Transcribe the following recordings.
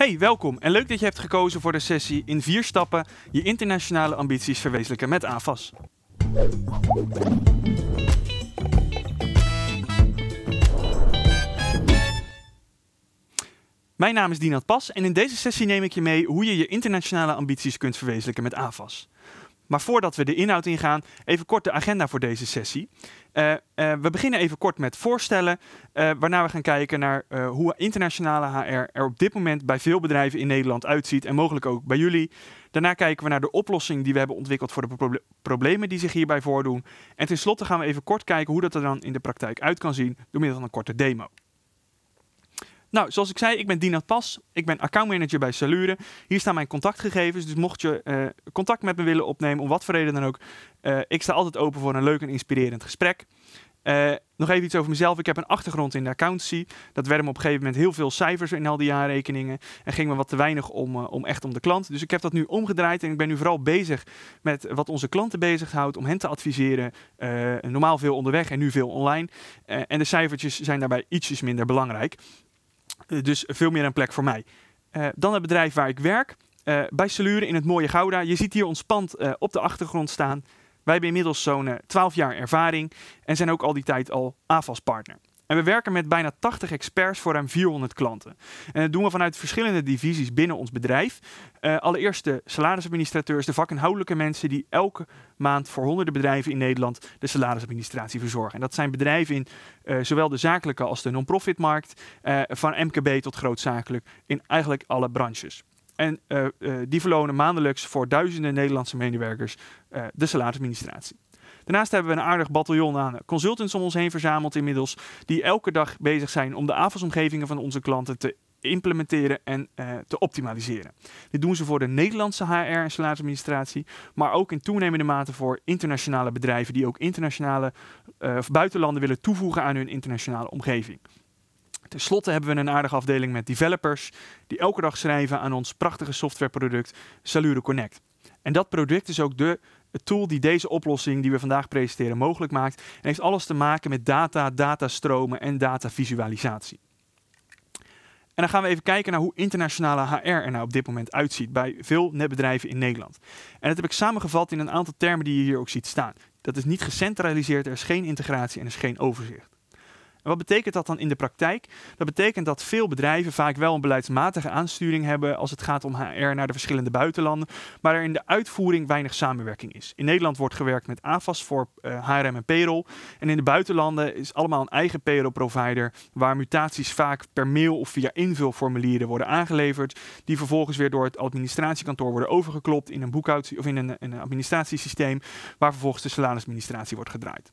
Hey, welkom en leuk dat je hebt gekozen voor de sessie in vier stappen je internationale ambities verwezenlijken met AFAS. Mijn naam is Dinat Pas en in deze sessie neem ik je mee hoe je je internationale ambities kunt verwezenlijken met AFAS. Maar voordat we de inhoud ingaan, even kort de agenda voor deze sessie. Eh, eh, we beginnen even kort met voorstellen, eh, waarna we gaan kijken naar hoe internationale HR er op dit moment bij veel bedrijven in Nederland uitziet en mogelijk ook bij jullie. Daarna kijken we naar de oplossing die we hebben ontwikkeld voor de problemen die zich hierbij voordoen. En tenslotte gaan we even kort kijken hoe dat er dan in de praktijk uit kan zien door middel van een korte demo. Nou, zoals ik zei, ik ben Dina Pas. Ik ben accountmanager bij Salure. Hier staan mijn contactgegevens. Dus mocht je eh, contact met me willen opnemen, om wat voor reden dan ook, uh, ik sta altijd open voor een leuk en inspirerend gesprek. Eh, nog even iets over mezelf. Ik heb een achtergrond in de accountancy. Dat werden me op een gegeven moment heel veel cijfers in al die jaarrekeningen. En ging me wat te weinig om, om echt om de klant. Dus ik heb dat nu omgedraaid. En ik ben nu vooral bezig met wat onze klanten bezighoudt. Om hen te adviseren. normaal veel onderweg en nu veel online. en de cijfertjes zijn daarbij ietsjes minder belangrijk. Eh, dus veel meer een plek voor mij. Eh, dan het bedrijf waar ik werk. Eh, bij Celure in het mooie Gouda. Je ziet hier ons pand op de achtergrond staan. Wij hebben inmiddels zo'n 12 jaar ervaring en zijn ook al die tijd al AFAS-partner. En we werken met bijna 80 experts voor ruim 400 klanten. En dat doen we vanuit verschillende divisies binnen ons bedrijf. Uh, allereerst de salarisadministrateurs, de vakinhoudelijke mensen die elke maand voor honderden bedrijven in Nederland de salarisadministratie verzorgen. En dat zijn bedrijven in eh, zowel de zakelijke als de non-profit markt, eh, van MKB tot grootzakelijk, in eigenlijk alle branches. En die verlonen maandelijks voor duizenden Nederlandse medewerkers de salarisadministratie. Daarnaast hebben we een aardig bataljon aan consultants om ons heen verzameld inmiddels, die elke dag bezig zijn om de avondsomgevingen van onze klanten te implementeren en eh, te optimaliseren. Dit doen ze voor de Nederlandse HR en salarisadministratie, maar ook in toenemende mate voor internationale bedrijven die ook internationale eh, of buitenlanden willen toevoegen aan hun internationale omgeving. Ten slotte hebben we een aardige afdeling met developers die elke dag schrijven aan ons prachtige softwareproduct Salure Connect. En dat product is ook de tool die deze oplossing die we vandaag presenteren mogelijk maakt. En heeft alles te maken met data, datastromen en datavisualisatie. En dan gaan we even kijken naar hoe internationale HR er nou op dit moment uitziet bij veel netbedrijven in Nederland. En dat heb ik samengevat in een aantal termen die je hier ook ziet staan. Dat is niet gecentraliseerd, er is geen integratie en er is geen overzicht. En wat betekent dat dan in de praktijk? Dat betekent dat veel bedrijven vaak wel een beleidsmatige aansturing hebben als het gaat om HR naar de verschillende buitenlanden, maar er in de uitvoering weinig samenwerking is. In Nederland wordt gewerkt met AFAS voor uh, eh, HRM en payroll. En in de buitenlanden is allemaal een eigen payroll provider waar mutaties vaak per mail of via invulformulieren worden aangeleverd, die vervolgens weer door het administratiekantoor worden overgeklopt in een boekhoud of in een, een administratiesysteem waar vervolgens de salarisadministratie wordt gedraaid.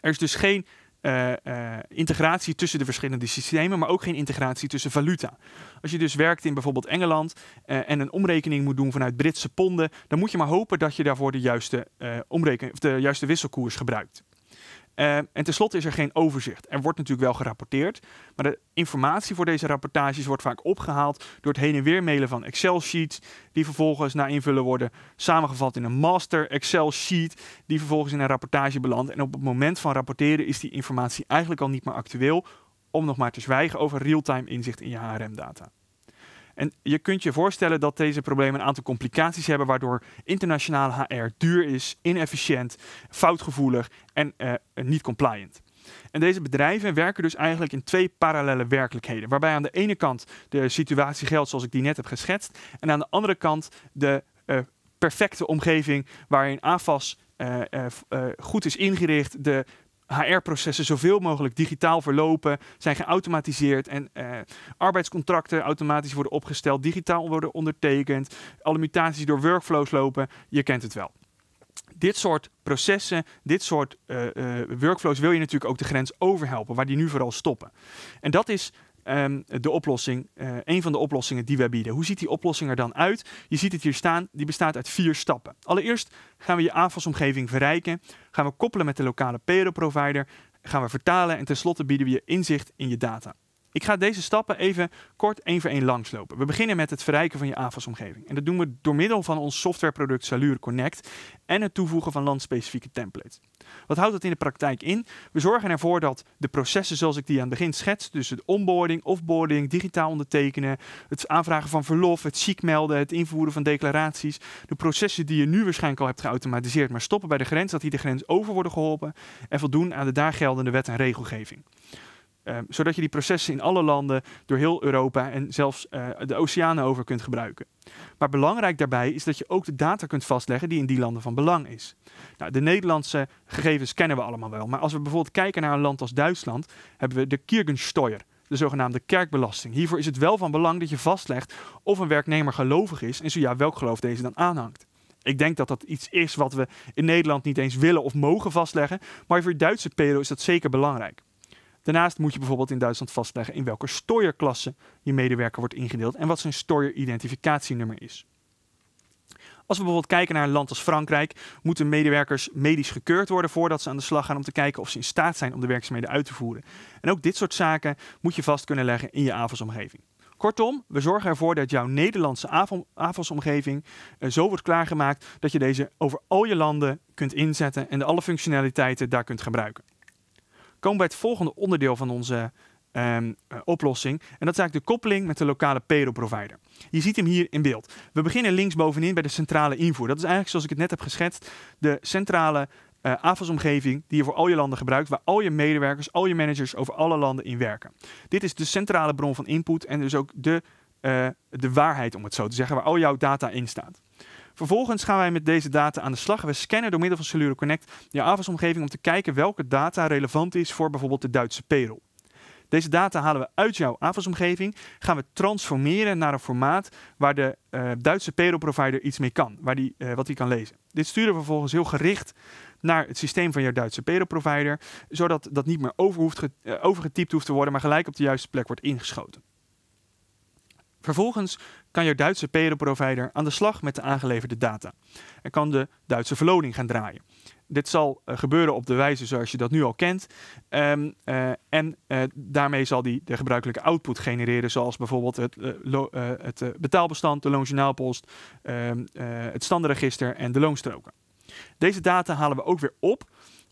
Er is dus geen eh, eh, integratie tussen de verschillende systemen, maar ook geen integratie tussen valuta. Als je dus werkt in bijvoorbeeld Engeland eh, en een omrekening moet doen vanuit Britse ponden, dan moet je maar hopen dat je daarvoor de juiste, omreken of de juiste wisselkoers gebruikt. Eh, en tenslotte is er geen overzicht. Er wordt natuurlijk wel gerapporteerd, maar de informatie voor deze rapportages wordt vaak opgehaald door het heen en weer mailen van Excel-sheets, die vervolgens na invullen worden samengevat in een master Excel-sheet, die vervolgens in een rapportage belandt. En op het moment van rapporteren is die informatie eigenlijk al niet meer actueel, om nog maar te zwijgen over real-time inzicht in je HRM-data. En je kunt je voorstellen dat deze problemen een aantal complicaties hebben, waardoor internationale HR duur is, inefficiënt, foutgevoelig en eh, niet compliant. En deze bedrijven werken dus eigenlijk in twee parallele werkelijkheden. Waarbij aan de ene kant de situatie geldt zoals ik die net heb geschetst. En aan de andere kant de eh, perfecte omgeving waarin AFAS eh, goed is ingericht, de HR-processen zoveel mogelijk digitaal verlopen, zijn geautomatiseerd en uh, arbeidscontracten automatisch worden opgesteld, digitaal worden ondertekend, alle mutaties door workflows lopen. Je kent het wel dit soort processen, dit soort eh, eh, workflows wil je natuurlijk ook de grens overhelpen, waar die nu vooral stoppen. En dat is Ehm, de oplossing, uh, een van de oplossingen die wij bieden. Hoe ziet die oplossing er dan uit? Je ziet het hier staan, die bestaat uit vier stappen. Allereerst gaan we je AFAS-omgeving verrijken, gaan we koppelen met de lokale PRO-provider, gaan we vertalen en tenslotte bieden we je inzicht in je data. Ik ga deze stappen even kort één voor één langslopen. We beginnen met het verrijken van je AFAS-omgeving. En dat doen we door middel van ons softwareproduct Salure Connect en het toevoegen van landspecifieke templates. Wat houdt dat in de praktijk in? We zorgen ervoor dat de processen zoals ik die aan het begin schets, dus het onboarding, offboarding, digitaal ondertekenen, het aanvragen van verlof, het ziek melden, het invoeren van declaraties, de processen die je nu waarschijnlijk al hebt geautomatiseerd, maar stoppen bij de grens, dat die de grens over worden geholpen en voldoen aan de daar geldende wet en regelgeving. Ehm, zodat je die processen in alle landen door heel Europa en zelfs eh, de oceanen over kunt gebruiken. Maar belangrijk daarbij is dat je ook de data kunt vastleggen die in die landen van belang is. Nou, de Nederlandse gegevens kennen we allemaal wel, maar als we bijvoorbeeld kijken naar een land als Duitsland, hebben we de Kirchensteuer, de zogenaamde kerkbelasting. Hiervoor is het wel van belang dat je vastlegt of een werknemer gelovig is en zo ja, welk geloof deze dan aanhangt. Ik denk dat dat iets is wat we in Nederland niet eens willen of mogen vastleggen, maar voor Duitse pedo is dat zeker belangrijk. Daarnaast moet je bijvoorbeeld in Duitsland vastleggen in welke stooierklasse je medewerker wordt ingedeeld en wat zijn stoyer-identificatienummer is. Als we bijvoorbeeld kijken naar een land als Frankrijk, moeten medewerkers medisch gekeurd worden voordat ze aan de slag gaan om te kijken of ze in staat zijn om de werkzaamheden uit te voeren. En ook dit soort zaken moet je vast kunnen leggen in je avondsomgeving. Kortom, we zorgen ervoor dat jouw Nederlandse avondsomgeving eh, zo wordt klaargemaakt dat je deze over al je landen kunt inzetten en de alle functionaliteiten daar kunt gebruiken komen bij het volgende onderdeel van onze ehm, eh, oplossing. En dat is eigenlijk de koppeling met de lokale payroll provider Je ziet hem hier in beeld. We beginnen linksbovenin bij de centrale invoer. Dat is eigenlijk, zoals ik het net heb geschetst, de centrale uh, die je voor al je landen gebruikt, waar al je medewerkers, al je managers over alle landen in werken. Dit is de centrale bron van input en dus ook de, eh, de waarheid, om het zo te zeggen, waar al jouw data in staat. Vervolgens gaan wij met deze data aan de slag. We scannen door middel van Cellular Connect je AVAS-omgeving om te kijken welke data relevant is voor bijvoorbeeld de Duitse perel. Deze data halen we uit jouw AVAS-omgeving, gaan we transformeren naar een formaat waar de eh, Duitse payroll-provider iets mee kan, waar die, eh, wat hij kan lezen. Dit sturen we vervolgens heel gericht naar het systeem van jouw Duitse payroll-provider, zodat dat niet meer over eh, overgetypt hoeft te worden, maar gelijk op de juiste plek wordt ingeschoten. Vervolgens kan je Duitse PR-provider aan de slag met de aangeleverde data en kan de Duitse verloning gaan draaien. Dit zal eh, gebeuren op de wijze zoals je dat nu al kent. Ehm, eh, en eh, daarmee zal die de gebruikelijke output genereren, zoals bijvoorbeeld het, het betaalbestand, de loonjournaalpost, ehm, het standaardregister en de loonstroken. Deze data halen we ook weer op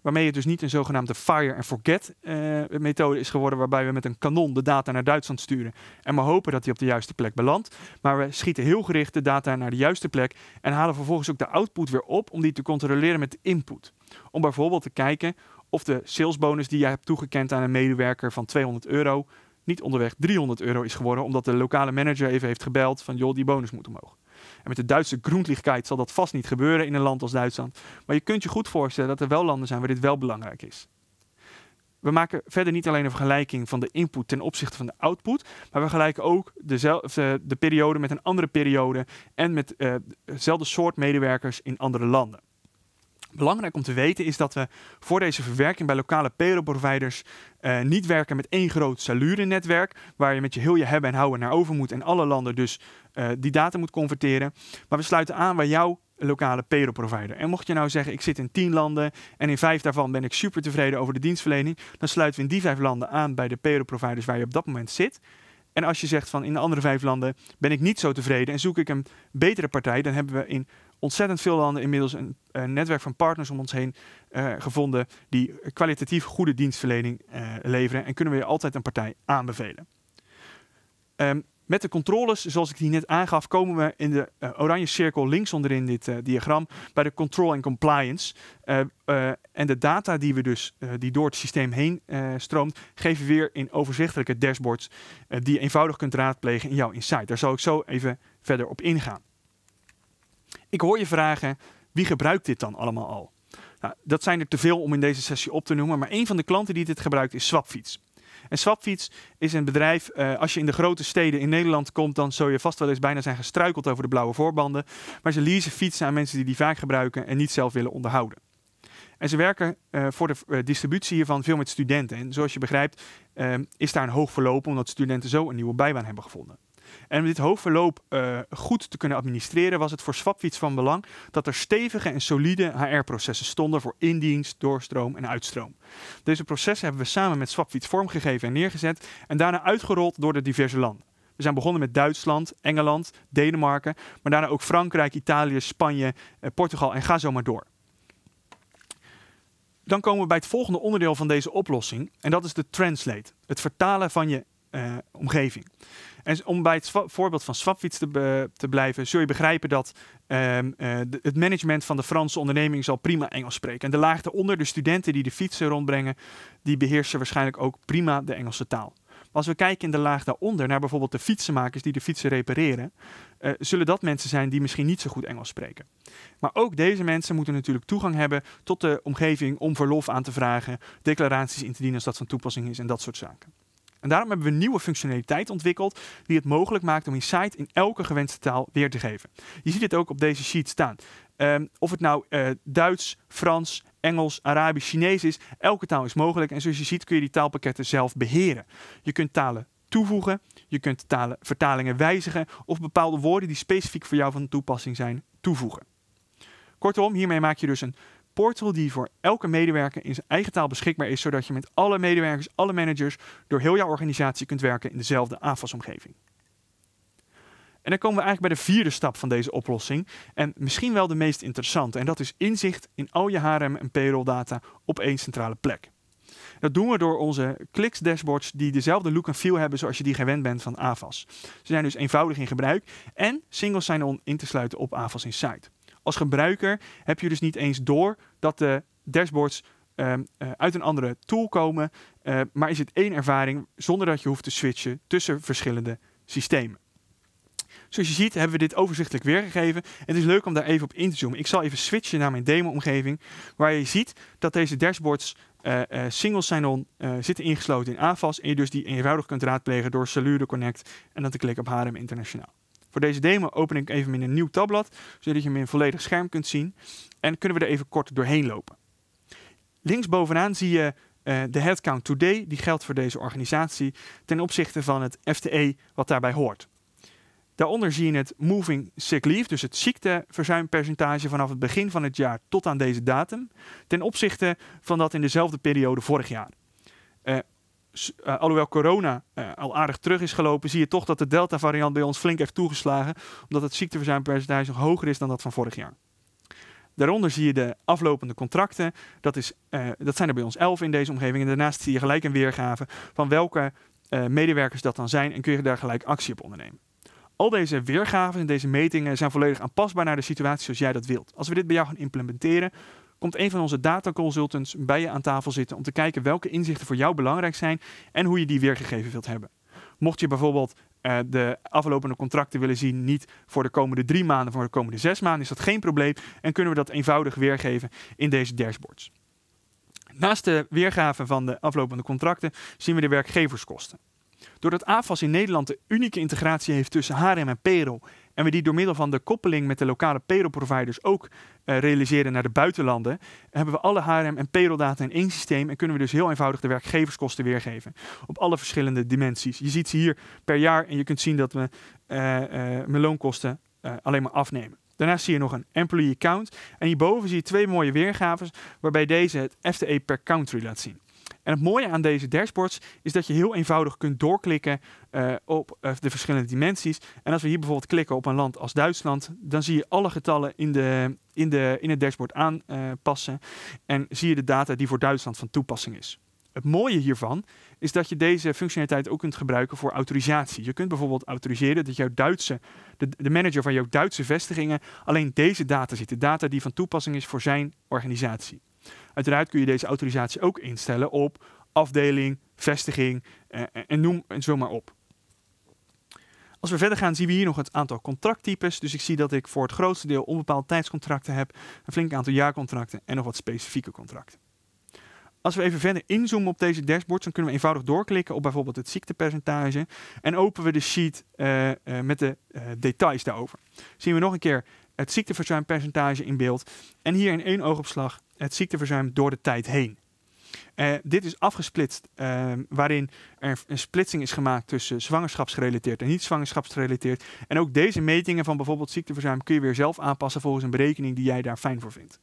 Waarmee het dus niet een zogenaamde fire and forget eh, methode is geworden, waarbij we met een kanon de data naar Duitsland sturen en maar hopen dat die op de juiste plek belandt. Maar we schieten heel gericht de data naar de juiste plek en halen vervolgens ook de output weer op om die te controleren met de input. Om bijvoorbeeld te kijken of de salesbonus die jij hebt toegekend aan een medewerker van 200 euro niet onderweg 300 euro is geworden, omdat de lokale manager even heeft gebeld van joh, die bonus moet omhoog. En met de Duitse Grundlichkeit zal dat vast niet gebeuren in een land als Duitsland. Maar je kunt je goed voorstellen dat er wel landen zijn waar dit wel belangrijk is. We maken verder niet alleen een vergelijking van de input ten opzichte van de output, maar we vergelijken ook dezelfde, eh, de periode met een andere periode en met uh, dezelfde soort medewerkers in andere landen. Belangrijk om te weten is dat we voor deze verwerking bij lokale payroll-providers eh, niet werken met één groot salurennetwerk, waar je met je heel je hebben en houden naar over moet en alle landen dus eh, die data moet converteren. Maar we sluiten aan bij jouw lokale payroll-provider. En mocht je nou zeggen, ik zit in 10 landen en in vijf daarvan ben ik super tevreden over de dienstverlening, dan sluiten we in die vijf landen aan bij de payroll-providers waar je op dat moment zit. En als je zegt van in de andere vijf landen ben ik niet zo tevreden en zoek ik een betere partij, dan hebben we in ontzettend veel landen inmiddels een, netwerk van partners om ons heen eh, gevonden die kwalitatief goede dienstverlening eh, leveren en kunnen we je altijd een partij aanbevelen. Ehm, met de controles, zoals ik die net aangaf, komen we in de eh, oranje cirkel links onderin dit diagram bij de control en compliance. en de data die, we dus, die door het systeem heen stroomt, geven we weer in overzichtelijke dashboards die je eenvoudig kunt raadplegen in jouw insight. Daar zal ik zo even verder op ingaan. Ik hoor je vragen, wie gebruikt dit dan allemaal al? Nou, dat zijn er te veel om in deze sessie op te noemen, maar een van de klanten die dit gebruikt is Swapfiets. En Swapfiets is een bedrijf, eh, als je in de grote steden in Nederland komt, dan zul je vast wel eens bijna zijn gestruikeld over de blauwe voorbanden. Maar ze leasen fietsen aan mensen die die vaak gebruiken en niet zelf willen onderhouden. En ze werken eh, voor de eh, distributie hiervan veel met studenten. En zoals je begrijpt is daar een hoog verloop omdat studenten zo een nieuwe bijbaan hebben gevonden. En om dit hoogverloop eh, goed te kunnen administreren, was het voor Swapfiets van belang dat er stevige en solide HR-processen stonden voor indienst, doorstroom en uitstroom. Deze processen hebben we samen met Swapfiets vormgegeven en neergezet en daarna uitgerold door de diverse landen. We zijn begonnen met Duitsland, Engeland, Denemarken, maar daarna ook Frankrijk, Italië, Spanje, eh, Portugal en ga zo maar door. Dan komen we bij het volgende onderdeel van deze oplossing en dat is de translate, het vertalen van je eh, omgeving. En om bij het voorbeeld van Swapfiets te, te, blijven, zul je begrijpen dat ehm, eh, het management van de Franse onderneming zal prima Engels spreken. En de laag daaronder, de studenten die de fietsen rondbrengen, die beheersen waarschijnlijk ook prima de Engelse taal. Maar als we kijken in de laag daaronder naar bijvoorbeeld de fietsenmakers die de fietsen repareren, eh, zullen dat mensen zijn die misschien niet zo goed Engels spreken. Maar ook deze mensen moeten natuurlijk toegang hebben tot de omgeving om verlof aan te vragen, declaraties in te dienen als dat van toepassing is en dat soort zaken. En daarom hebben we nieuwe functionaliteit ontwikkeld die het mogelijk maakt om je site in elke gewenste taal weer te geven. Je ziet dit ook op deze sheet staan. Ehm, of het nou eh, Duits, Frans, Engels, Arabisch, Chinees is, elke taal is mogelijk. En zoals je ziet kun je die taalpakketten zelf beheren. Je kunt talen toevoegen, je kunt talen, vertalingen wijzigen of bepaalde woorden die specifiek voor jou van toepassing zijn toevoegen. Kortom, hiermee maak je dus een portal die voor elke medewerker in zijn eigen taal beschikbaar is, zodat je met alle medewerkers, alle managers door heel jouw organisatie kunt werken in dezelfde AFAS-omgeving. En dan komen we eigenlijk bij de vierde stap van deze oplossing. En misschien wel de meest interessante. En dat is inzicht in al je HRM en payroll data op één centrale plek. Dat doen we door onze Clicks dashboards die dezelfde look en feel hebben zoals je die gewend bent van AVAS. Ze zijn dus eenvoudig in gebruik en single sign-on in te sluiten op AVAS Insight als gebruiker heb je dus niet eens door dat de dashboards ehm, eh, uit een andere tool komen. Eh, maar is het één ervaring zonder dat je hoeft te switchen tussen verschillende systemen. Zoals je ziet hebben we dit overzichtelijk weergegeven. Het is leuk om daar even op in te zoomen. Ik zal even switchen naar mijn demo-omgeving, waar je ziet dat deze dashboards uh, uh, single sign-on zitten ingesloten in AFAS en je dus die eenvoudig kunt raadplegen door Salure Connect en dan te klikken op HRM Internationaal. Voor deze demo open ik even in een nieuw tabblad, zodat je hem in volledig scherm kunt zien. En kunnen we er even kort doorheen lopen. Links bovenaan zie je eh, de headcount today, die geldt voor deze organisatie, ten opzichte van het FTE wat daarbij hoort. Daaronder zie je het moving sick leave, dus het ziekteverzuimpercentage vanaf het begin van het jaar tot aan deze datum, ten opzichte van dat in dezelfde periode vorig jaar uh, alhoewel corona eh, al aardig terug is gelopen, zie je toch dat de Delta-variant bij ons flink heeft toegeslagen, omdat het ziekteverzuimpercentage nog hoger is dan dat van vorig jaar. Daaronder zie je de aflopende contracten. Dat, is, eh, dat zijn er bij ons elf in deze omgeving. En daarnaast zie je gelijk een weergave van welke medewerkers dat dan zijn en kun je daar gelijk actie op ondernemen. Al deze weergaven en deze metingen zijn volledig aanpasbaar naar de situatie zoals jij dat wilt. Als we dit bij jou gaan implementeren, komt een van onze data consultants bij je aan tafel zitten om te kijken welke inzichten voor jou belangrijk zijn en hoe je die weergegeven wilt hebben. Mocht je bijvoorbeeld eh, de aflopende contracten willen zien, niet voor de komende drie maanden, maar voor de komende zes maanden, is dat geen probleem en kunnen we dat eenvoudig weergeven in deze dashboards. Naast de weergave van de aflopende contracten zien we de werkgeverskosten. Doordat AFAS in Nederland de unieke integratie heeft tussen HRM en payroll, en we die door middel van de koppeling met de lokale payroll-providers ook eh, realiseren naar de buitenlanden, hebben we alle HRM en payroll-data in één systeem en kunnen we dus heel eenvoudig de werkgeverskosten weergeven op alle verschillende dimensies. Je ziet ze hier per jaar en je kunt zien dat we eh, eh, mijn loonkosten alleen maar afnemen. Daarnaast zie je nog een employee count en hierboven zie je twee mooie weergaves waarbij deze het FTE per country laat zien. En het mooie aan deze dashboards is dat je heel eenvoudig kunt doorklikken eh, op eh, de verschillende dimensies. En als we hier bijvoorbeeld klikken op een land als Duitsland, dan zie je alle getallen in, de, in, de, in het dashboard aanpassen. en zie je de data die voor Duitsland van toepassing is. Het mooie hiervan is dat je deze functionaliteit ook kunt gebruiken voor autorisatie. Je kunt bijvoorbeeld autoriseren dat jouw Duitse, de, manager van jouw Duitse vestigingen alleen deze data ziet. De data die van toepassing is voor zijn organisatie. Uiteraard kun je deze autorisatie ook instellen op afdeling, vestiging eh, eh, en noem en zo maar op. Als we verder gaan zien we hier nog het aantal contracttypes. Dus ik zie dat ik voor het grootste deel onbepaalde tijdscontracten heb, een flink aantal jaarcontracten en nog wat specifieke contracten. Als we even verder inzoomen op deze dashboard, dan kunnen we eenvoudig doorklikken op bijvoorbeeld het ziektepercentage. En openen we de sheet eh, met de details daarover. Zien we nog een keer het ziekteverzuimpercentage in beeld. En hier in één oogopslag het ziekteverzuim door de tijd heen. Eh, dit is afgesplitst, ehm, waarin er een splitsing is gemaakt tussen zwangerschapsgerelateerd en niet zwangerschapsgerelateerd. En ook deze metingen van bijvoorbeeld ziekteverzuim kun je weer zelf aanpassen volgens een berekening die jij daar fijn voor vindt.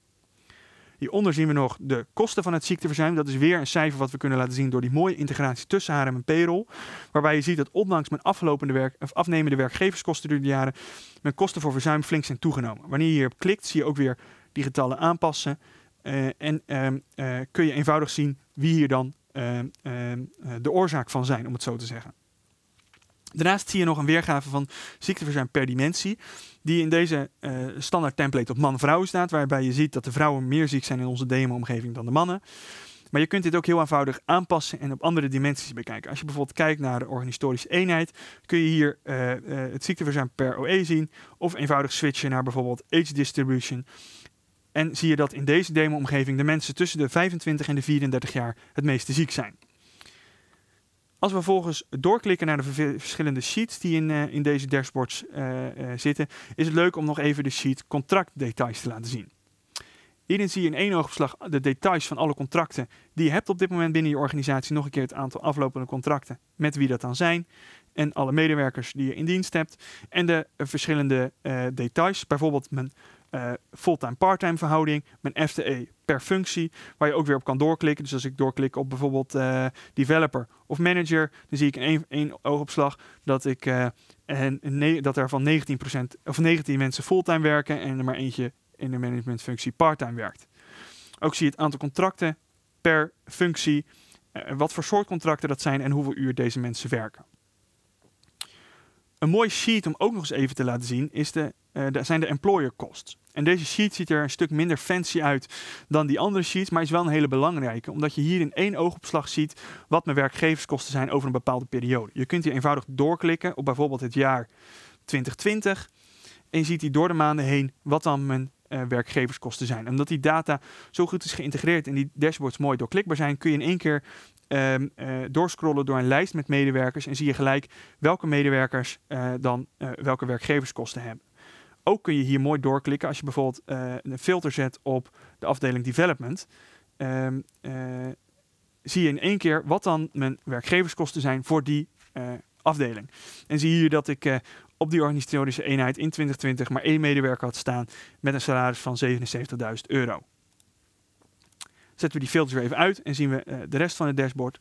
Hieronder zien we nog de kosten van het ziekteverzuim. Dat is weer een cijfer wat we kunnen laten zien door die mooie integratie tussen HRM en payroll. Waarbij je ziet dat ondanks mijn aflopende werk, afnemende werkgeverskosten door de jaren, mijn kosten voor verzuim flink zijn toegenomen. Wanneer je hierop klikt, zie je ook weer die getallen aanpassen. Eh, en ehm, eh, kun je eenvoudig zien wie hier dan ehm, ehm, eh, de oorzaak van zijn, om het zo te zeggen. Daarnaast zie je nog een weergave van ziekteverzuim per dimensie, die in deze standaard template op man-vrouw staat, waarbij je ziet dat de vrouwen meer ziek zijn in onze demo-omgeving dan de mannen. Maar je kunt dit ook heel eenvoudig aanpassen en op andere dimensies bekijken. Als je bijvoorbeeld kijkt naar de organisatorische eenheid, kun je hier het ziekteverzuim per OE zien, of eenvoudig switchen naar bijvoorbeeld age distribution, en zie je dat in deze demo-omgeving de mensen tussen de 25 en de 34 jaar het meeste ziek zijn. Als we vervolgens doorklikken naar de verschillende sheets die in, eh, in deze dashboards eh, eh, zitten, is het leuk om nog even de sheet contractdetails te laten zien. Hierin zie je in één oogopslag de details van alle contracten die je hebt op dit moment binnen je organisatie. Nog een keer het aantal aflopende contracten met wie dat dan zijn. En alle medewerkers die je in dienst hebt. En de verschillende details. Bijvoorbeeld mijn uh, fulltime parttime verhouding, mijn FTE per functie, waar je ook weer op kan doorklikken. Dus als ik doorklik op bijvoorbeeld eh, developer of manager, dan zie ik in één, één oogopslag dat ik eh, en, dat er van 19% of 19 mensen fulltime werken en er maar eentje in de managementfunctie parttime werkt. Ook zie je het aantal contracten per functie, wat voor soort contracten dat zijn en hoeveel uur deze mensen werken. Een mooi sheet om ook nog eens even te laten zien is de uh, zijn de employer costs. En deze sheet ziet er een stuk minder fancy uit dan die andere sheets, maar is wel een hele belangrijke, omdat je hier in één oogopslag ziet wat mijn werkgeverskosten zijn over een bepaalde periode. Je kunt hier eenvoudig doorklikken op bijvoorbeeld het jaar 2020 en je ziet hier door de maanden heen wat dan mijn eh, werkgeverskosten zijn. omdat die data zo goed is geïntegreerd en die dashboards mooi doorklikbaar zijn, kun je in één keer ehm, eh, doorscrollen door een lijst met medewerkers en zie je gelijk welke medewerkers dan welke werkgeverskosten hebben. Ook kun je hier mooi doorklikken als je bijvoorbeeld eh, een filter zet op de afdeling development. Ehm, eh, zie je in één keer wat dan mijn werkgeverskosten zijn voor die eh, afdeling. En zie je dat ik op die organisatorische eenheid in 2020 maar één medewerker had staan met een salaris van 77.000 euro. Zetten we die filters weer even uit en zien we de rest van het dashboard.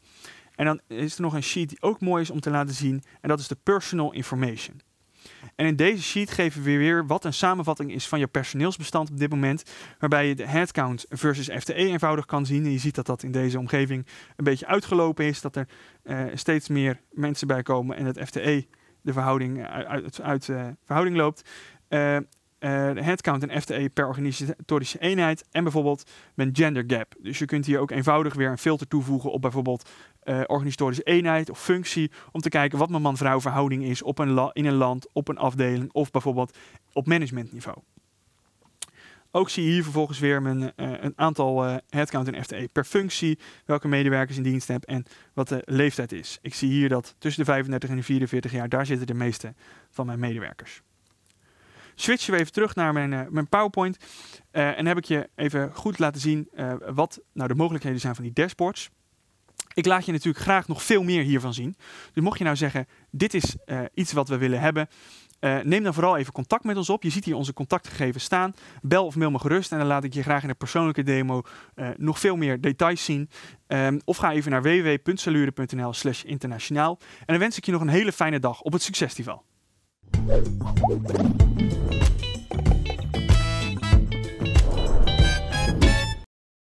En dan is er nog een sheet die ook mooi is om te laten zien. En dat is de personal information. En in deze sheet geven we weer wat een samenvatting is van je personeelsbestand op dit moment, waarbij je de headcount versus FTE eenvoudig kan zien. En je ziet dat dat in deze omgeving een beetje uitgelopen is, dat er eh, steeds meer mensen bij komen en het FTE de verhouding eh, uit, uit, eh, verhouding loopt. de headcount en FTE per organisatorische eenheid en bijvoorbeeld mijn gender gap. Dus je kunt hier ook eenvoudig weer een filter toevoegen op bijvoorbeeld uh, organisatorische eenheid of functie. Om te kijken wat mijn man-vrouw verhouding is op een in een land, op een afdeling of bijvoorbeeld op managementniveau. Ook zie je hier vervolgens weer mijn, eh, een aantal uh, headcount en FTE per functie, welke medewerkers in dienst heb en wat de leeftijd is. Ik zie hier dat tussen de 35 en de 44 jaar, daar zitten de meeste van mijn medewerkers. Switchen we even terug naar mijn, mijn PowerPoint en heb ik je even goed laten zien wat nou de mogelijkheden zijn van die dashboards. Ik laat je natuurlijk graag nog veel meer hiervan zien. Dus mocht je nou zeggen, dit is eh, iets wat we willen hebben, eh, neem dan vooral even contact met ons op. Je ziet hier onze contactgegevens staan. Bel of mail me gerust en dan laat ik je graag in een persoonlijke demo eh, nog veel meer details zien. Ehm, of ga even naar www.salure.nl slash internationaal. En dan wens ik je nog een hele fijne dag op het Succesfestival.